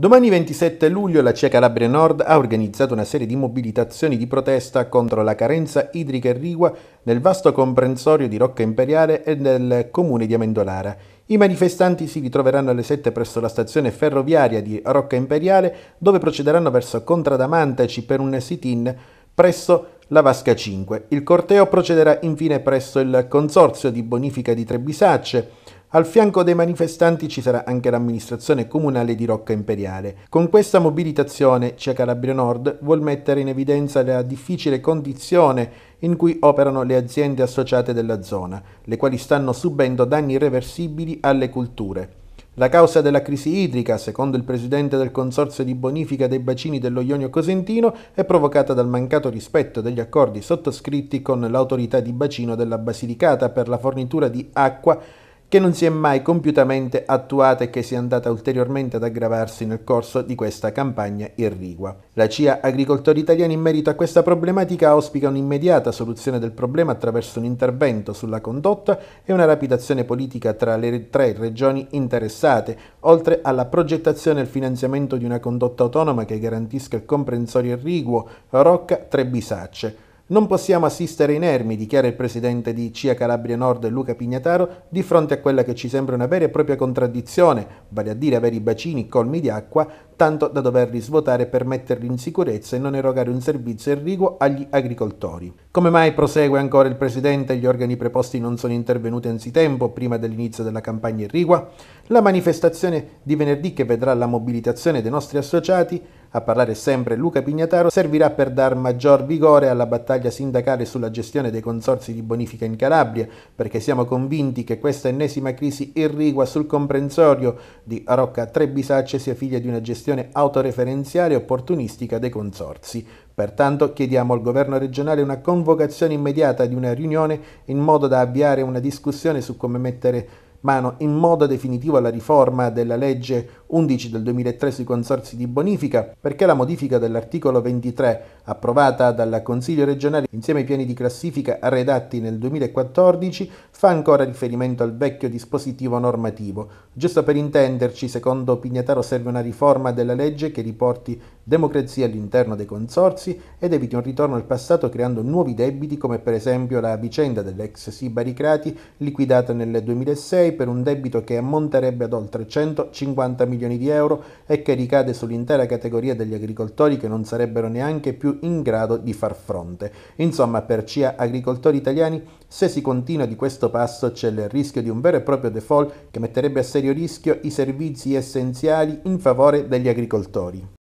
Domani 27 luglio la CIA Calabria Nord ha organizzato una serie di mobilitazioni di protesta contro la carenza idrica in Rigua nel vasto comprensorio di Rocca Imperiale e nel comune di Amendolara. I manifestanti si ritroveranno alle 7 presso la stazione ferroviaria di Rocca Imperiale dove procederanno verso Contradamantaci per un sit-in presso la Vasca 5. Il corteo procederà infine presso il Consorzio di Bonifica di Trebisacce al fianco dei manifestanti ci sarà anche l'amministrazione comunale di Rocca Imperiale. Con questa mobilitazione CEA Calabria Nord vuol mettere in evidenza la difficile condizione in cui operano le aziende associate della zona, le quali stanno subendo danni irreversibili alle culture. La causa della crisi idrica, secondo il presidente del Consorzio di bonifica dei bacini dello Ionio Cosentino, è provocata dal mancato rispetto degli accordi sottoscritti con l'autorità di bacino della Basilicata per la fornitura di acqua che non si è mai compiutamente attuata e che si è andata ulteriormente ad aggravarsi nel corso di questa campagna irrigua. La CIA Agricoltori Italiani in merito a questa problematica auspica un'immediata soluzione del problema attraverso un intervento sulla condotta e una rapida azione politica tra le tre regioni interessate, oltre alla progettazione e al finanziamento di una condotta autonoma che garantisca il comprensorio irriguo Rocca-Trebisacce non possiamo assistere inermi, dichiara il presidente di CIA Calabria Nord Luca Pignataro, di fronte a quella che ci sembra una vera e propria contraddizione, vale a dire avere i bacini colmi di acqua, tanto da doverli svuotare per metterli in sicurezza e non erogare un servizio irriguo agli agricoltori. Come mai, prosegue ancora il presidente, e gli organi preposti non sono intervenuti anzitempo, prima dell'inizio della campagna irrigua? La manifestazione di venerdì che vedrà la mobilitazione dei nostri associati a parlare sempre Luca Pignataro servirà per dar maggior vigore alla battaglia sindacale sulla gestione dei consorsi di bonifica in Calabria, perché siamo convinti che questa ennesima crisi irrigua sul comprensorio di Rocca Trebisacce sia figlia di una gestione autoreferenziale e opportunistica dei consorsi. Pertanto chiediamo al governo regionale una convocazione immediata di una riunione in modo da avviare una discussione su come mettere mano in modo definitivo alla riforma della legge 11 del 2003 sui consorsi di bonifica, perché la modifica dell'articolo 23, approvata dal Consiglio regionale insieme ai piani di classifica redatti nel 2014, fa ancora riferimento al vecchio dispositivo normativo. Giusto per intenderci, secondo Pignataro serve una riforma della legge che riporti democrazia all'interno dei consorsi ed eviti un ritorno al passato creando nuovi debiti come per esempio la vicenda dell'ex Sibari Crati liquidata nel 2006 europei per un debito che ammonterebbe ad oltre 150 milioni di euro e che ricade sull'intera categoria degli agricoltori che non sarebbero neanche più in grado di far fronte. Insomma, per CIA agricoltori italiani, se si continua di questo passo c'è il rischio di un vero e proprio default che metterebbe a serio rischio i servizi essenziali in favore degli agricoltori.